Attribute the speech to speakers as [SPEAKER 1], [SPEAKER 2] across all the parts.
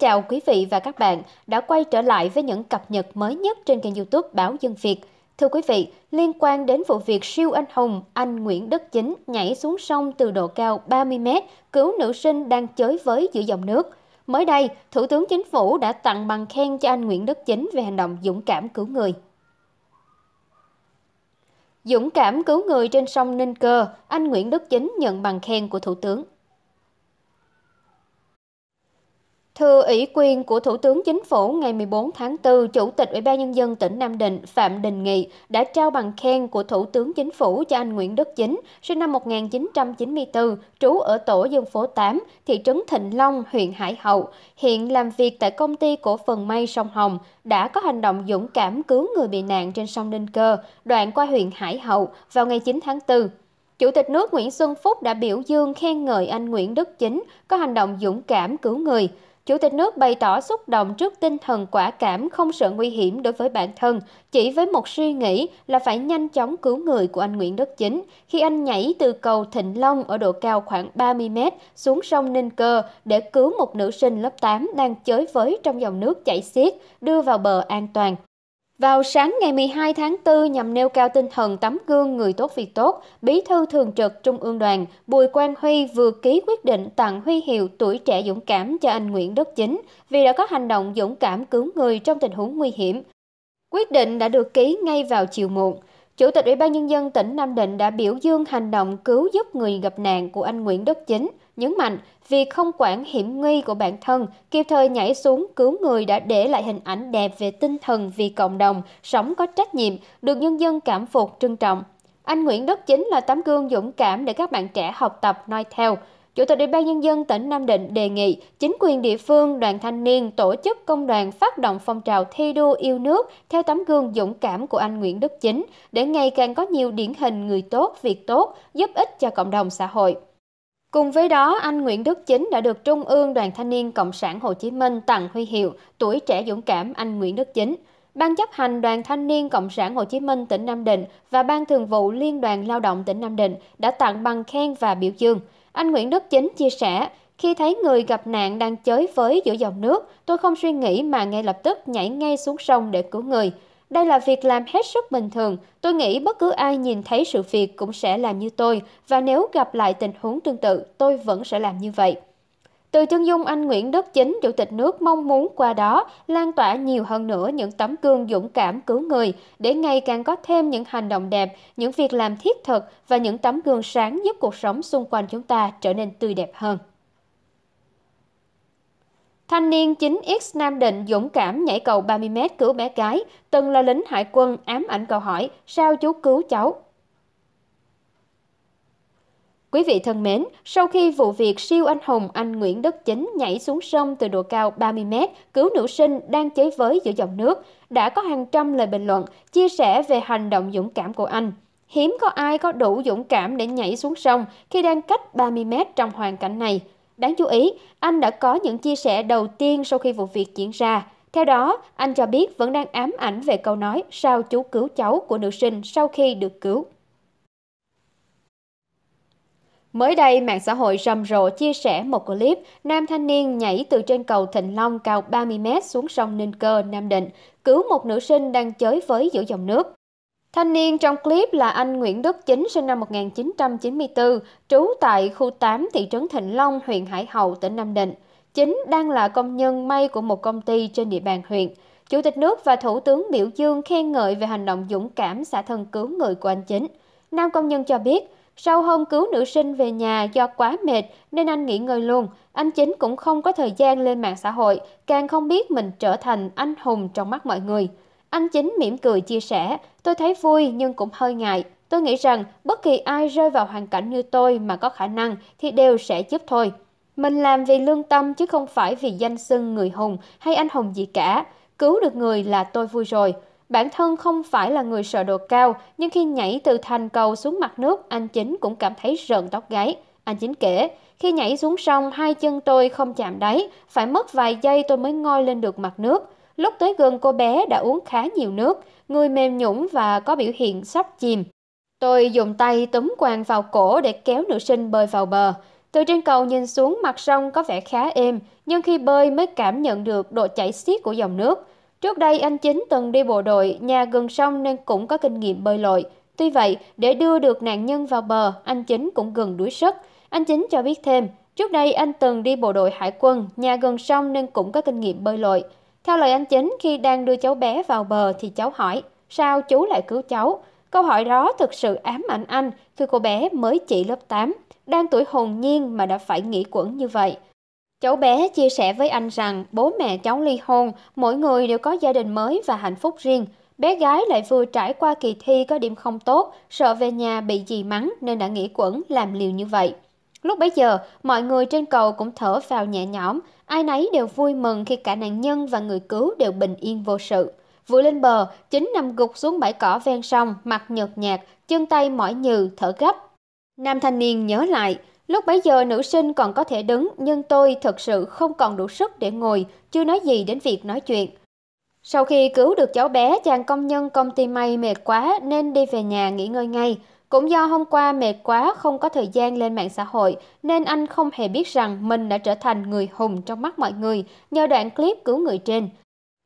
[SPEAKER 1] chào quý vị và các bạn đã quay trở lại với những cập nhật mới nhất trên kênh youtube Báo Dân Việt. Thưa quý vị, liên quan đến vụ việc siêu anh hùng, anh Nguyễn Đức Chính nhảy xuống sông từ độ cao 30m, cứu nữ sinh đang chới với giữa dòng nước. Mới đây, Thủ tướng Chính phủ đã tặng bằng khen cho anh Nguyễn Đức Chính về hành động dũng cảm cứu người. Dũng cảm cứu người trên sông Ninh Cơ, anh Nguyễn Đức Chính nhận bằng khen của Thủ tướng. Thư ủy quyền của Thủ tướng Chính phủ ngày 14 tháng 4, Chủ tịch Ủy ban Nhân dân tỉnh Nam Định Phạm Đình Nghị đã trao bằng khen của Thủ tướng Chính phủ cho anh Nguyễn Đức Chính, sinh năm 1994, trú ở tổ dân phố 8, thị trấn Thịnh Long, huyện Hải Hậu, hiện làm việc tại công ty cổ phần may Sông Hồng, đã có hành động dũng cảm cứu người bị nạn trên sông Ninh Cơ, đoạn qua huyện Hải Hậu vào ngày 9 tháng 4. Chủ tịch nước Nguyễn Xuân Phúc đã biểu dương khen ngợi anh Nguyễn Đức Chính có hành động dũng cảm cứu người chủ tịch nước bày tỏ xúc động trước tinh thần quả cảm không sợ nguy hiểm đối với bản thân, chỉ với một suy nghĩ là phải nhanh chóng cứu người của anh Nguyễn Đức Chính khi anh nhảy từ cầu Thịnh Long ở độ cao khoảng 30 m xuống sông Ninh Cơ để cứu một nữ sinh lớp 8 đang chới với trong dòng nước chảy xiết, đưa vào bờ an toàn. Vào sáng ngày 12 tháng 4 nhằm nêu cao tinh thần tấm gương người tốt việc tốt, Bí thư Thường trực Trung ương Đoàn Bùi Quang Huy vừa ký quyết định tặng huy hiệu tuổi trẻ dũng cảm cho anh Nguyễn Đức Chính vì đã có hành động dũng cảm cứu người trong tình huống nguy hiểm. Quyết định đã được ký ngay vào chiều muộn. Chủ tịch Ủy ban nhân dân tỉnh Nam Định đã biểu dương hành động cứu giúp người gặp nạn của anh Nguyễn Đức Chính nhấn mạnh việc không quản hiểm nguy của bản thân kịp thời nhảy xuống cứu người đã để lại hình ảnh đẹp về tinh thần vì cộng đồng sống có trách nhiệm được nhân dân cảm phục trân trọng anh Nguyễn Đức Chính là tấm gương dũng cảm để các bạn trẻ học tập noi theo. Chủ tịch Ủy ban Nhân dân tỉnh Nam Định đề nghị chính quyền địa phương, đoàn thanh niên, tổ chức công đoàn phát động phong trào thi đua yêu nước theo tấm gương dũng cảm của anh Nguyễn Đức Chính để ngày càng có nhiều điển hình người tốt, việc tốt, giúp ích cho cộng đồng xã hội. Cùng với đó, anh Nguyễn Đức Chính đã được Trung ương Đoàn Thanh niên Cộng sản Hồ Chí Minh tặng huy hiệu Tuổi trẻ dũng cảm anh Nguyễn Đức Chính. Ban chấp hành Đoàn Thanh niên Cộng sản Hồ Chí Minh tỉnh Nam Định và Ban thường vụ Liên đoàn Lao động tỉnh Nam Định đã tặng bằng khen và biểu dương. Anh Nguyễn Đức Chính chia sẻ, khi thấy người gặp nạn đang chới với giữa dòng nước, tôi không suy nghĩ mà ngay lập tức nhảy ngay xuống sông để cứu người đây là việc làm hết sức bình thường tôi nghĩ bất cứ ai nhìn thấy sự việc cũng sẽ làm như tôi và nếu gặp lại tình huống tương tự tôi vẫn sẽ làm như vậy từ chân dung anh Nguyễn Đức Chính, Chủ tịch nước mong muốn qua đó lan tỏa nhiều hơn nữa những tấm gương dũng cảm cứu người để ngày càng có thêm những hành động đẹp, những việc làm thiết thực và những tấm gương sáng giúp cuộc sống xung quanh chúng ta trở nên tươi đẹp hơn. Thanh niên 9X Nam Định dũng cảm nhảy cầu 30m cứu bé gái, từng là lính hải quân ám ảnh câu hỏi, sao chú cứu cháu? Quý vị thân mến, sau khi vụ việc siêu anh hùng anh Nguyễn Đức Chính nhảy xuống sông từ độ cao 30 m cứu nữ sinh đang cháy với giữa dòng nước, đã có hàng trăm lời bình luận chia sẻ về hành động dũng cảm của anh. Hiếm có ai có đủ dũng cảm để nhảy xuống sông khi đang cách 30 m trong hoàn cảnh này. Đáng chú ý, anh đã có những chia sẻ đầu tiên sau khi vụ việc diễn ra. Theo đó, anh cho biết vẫn đang ám ảnh về câu nói sao chú cứu cháu của nữ sinh sau khi được cứu. Mới đây, mạng xã hội rầm rộ chia sẻ một clip nam thanh niên nhảy từ trên cầu Thịnh Long cao 30m xuống sông Ninh Cơ, Nam Định, cứu một nữ sinh đang chới với giữa dòng nước. Thanh niên trong clip là anh Nguyễn Đức Chính sinh năm 1994, trú tại khu 8 thị trấn Thịnh Long, huyện Hải Hậu, tỉnh Nam Định. Chính đang là công nhân may của một công ty trên địa bàn huyện. Chủ tịch nước và Thủ tướng biểu dương khen ngợi về hành động dũng cảm xả thân cứu người của anh Chính. Nam công nhân cho biết, sau hôm cứu nữ sinh về nhà do quá mệt nên anh nghỉ ngơi luôn. Anh Chính cũng không có thời gian lên mạng xã hội, càng không biết mình trở thành anh hùng trong mắt mọi người. Anh chính mỉm cười chia sẻ, tôi thấy vui nhưng cũng hơi ngại. Tôi nghĩ rằng bất kỳ ai rơi vào hoàn cảnh như tôi mà có khả năng thì đều sẽ giúp thôi. Mình làm vì lương tâm chứ không phải vì danh xưng người hùng hay anh hùng gì cả. Cứu được người là tôi vui rồi. Bản thân không phải là người sợ độ cao, nhưng khi nhảy từ thành cầu xuống mặt nước, anh chính cũng cảm thấy rợn tóc gáy. Anh chính kể, khi nhảy xuống sông, hai chân tôi không chạm đáy, phải mất vài giây tôi mới ngoi lên được mặt nước. Lúc tới gần cô bé đã uống khá nhiều nước, người mềm nhũng và có biểu hiện sắp chìm. Tôi dùng tay túm quàng vào cổ để kéo nữ sinh bơi vào bờ. Từ trên cầu nhìn xuống mặt sông có vẻ khá êm, nhưng khi bơi mới cảm nhận được độ chảy xiết của dòng nước. Trước đây anh chính từng đi bộ đội, nhà gần sông nên cũng có kinh nghiệm bơi lội. Tuy vậy, để đưa được nạn nhân vào bờ, anh chính cũng gần đuối sức. Anh chính cho biết thêm, trước đây anh từng đi bộ đội hải quân, nhà gần sông nên cũng có kinh nghiệm bơi lội. Theo lời anh chính, khi đang đưa cháu bé vào bờ thì cháu hỏi, sao chú lại cứu cháu? Câu hỏi đó thực sự ám ảnh anh khi cô bé mới chỉ lớp 8, đang tuổi hồn nhiên mà đã phải nghĩ quẩn như vậy. Cháu bé chia sẻ với anh rằng bố mẹ cháu ly hôn, mỗi người đều có gia đình mới và hạnh phúc riêng. Bé gái lại vừa trải qua kỳ thi có điểm không tốt, sợ về nhà bị dì mắng nên đã nghĩ quẩn làm liều như vậy. Lúc bấy giờ, mọi người trên cầu cũng thở vào nhẹ nhõm, ai nấy đều vui mừng khi cả nạn nhân và người cứu đều bình yên vô sự. Vừa lên bờ, chính nằm gục xuống bãi cỏ ven sông, mặt nhợt nhạt, chân tay mỏi nhừ, thở gấp. Nam thanh niên nhớ lại, lúc bấy giờ nữ sinh còn có thể đứng, nhưng tôi thật sự không còn đủ sức để ngồi, chưa nói gì đến việc nói chuyện. Sau khi cứu được cháu bé, chàng công nhân công ty may mệt quá nên đi về nhà nghỉ ngơi ngay. Cũng do hôm qua mệt quá không có thời gian lên mạng xã hội nên anh không hề biết rằng mình đã trở thành người hùng trong mắt mọi người nhờ đoạn clip cứu người trên.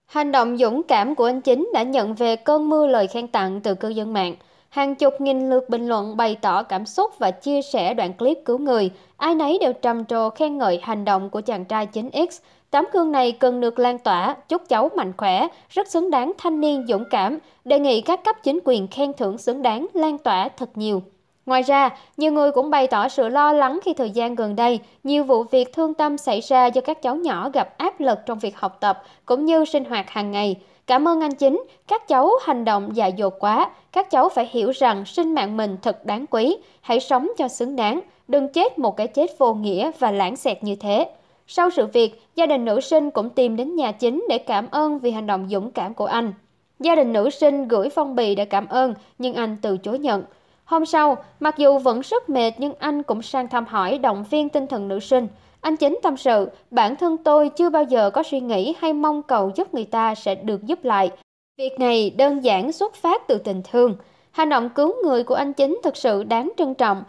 [SPEAKER 1] Hành động dũng cảm của anh chính đã nhận về cơn mưa lời khen tặng từ cư dân mạng. Hàng chục nghìn lượt bình luận bày tỏ cảm xúc và chia sẻ đoạn clip cứu người. Ai nấy đều trầm trồ khen ngợi hành động của chàng trai 9X Tấm gương này cần được lan tỏa, chúc cháu mạnh khỏe, rất xứng đáng thanh niên dũng cảm, đề nghị các cấp chính quyền khen thưởng xứng đáng lan tỏa thật nhiều. Ngoài ra, nhiều người cũng bày tỏ sự lo lắng khi thời gian gần đây, nhiều vụ việc thương tâm xảy ra do các cháu nhỏ gặp áp lực trong việc học tập cũng như sinh hoạt hàng ngày. Cảm ơn anh chính, các cháu hành động dại dột quá, các cháu phải hiểu rằng sinh mạng mình thật đáng quý, hãy sống cho xứng đáng, đừng chết một cái chết vô nghĩa và lãng xẹt như thế. Sau sự việc, gia đình nữ sinh cũng tìm đến nhà chính để cảm ơn vì hành động dũng cảm của anh. Gia đình nữ sinh gửi phong bì để cảm ơn, nhưng anh từ chối nhận. Hôm sau, mặc dù vẫn rất mệt nhưng anh cũng sang thăm hỏi động viên tinh thần nữ sinh. Anh chính tâm sự, bản thân tôi chưa bao giờ có suy nghĩ hay mong cầu giúp người ta sẽ được giúp lại. Việc này đơn giản xuất phát từ tình thương. Hành động cứu người của anh chính thực sự đáng trân trọng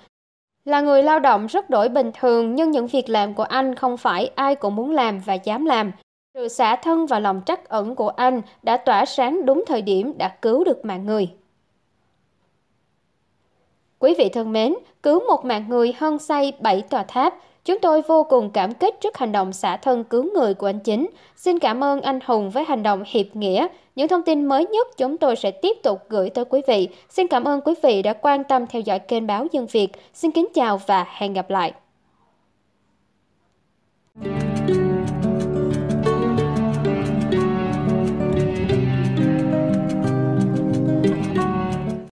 [SPEAKER 1] là người lao động rất đổi bình thường nhưng những việc làm của anh không phải ai cũng muốn làm và dám làm. Sự xả thân và lòng trắc ẩn của anh đã tỏa sáng đúng thời điểm đã cứu được mạng người. Quý vị thân mến, cứu một mạng người hơn xây bảy tòa tháp. Chúng tôi vô cùng cảm kích trước hành động xả thân cứu người của anh Chính. Xin cảm ơn anh Hùng với hành động hiệp nghĩa, những thông tin mới nhất chúng tôi sẽ tiếp tục gửi tới quý vị. Xin cảm ơn quý vị đã quan tâm theo dõi kênh báo Dân Việt. Xin kính chào và hẹn gặp lại.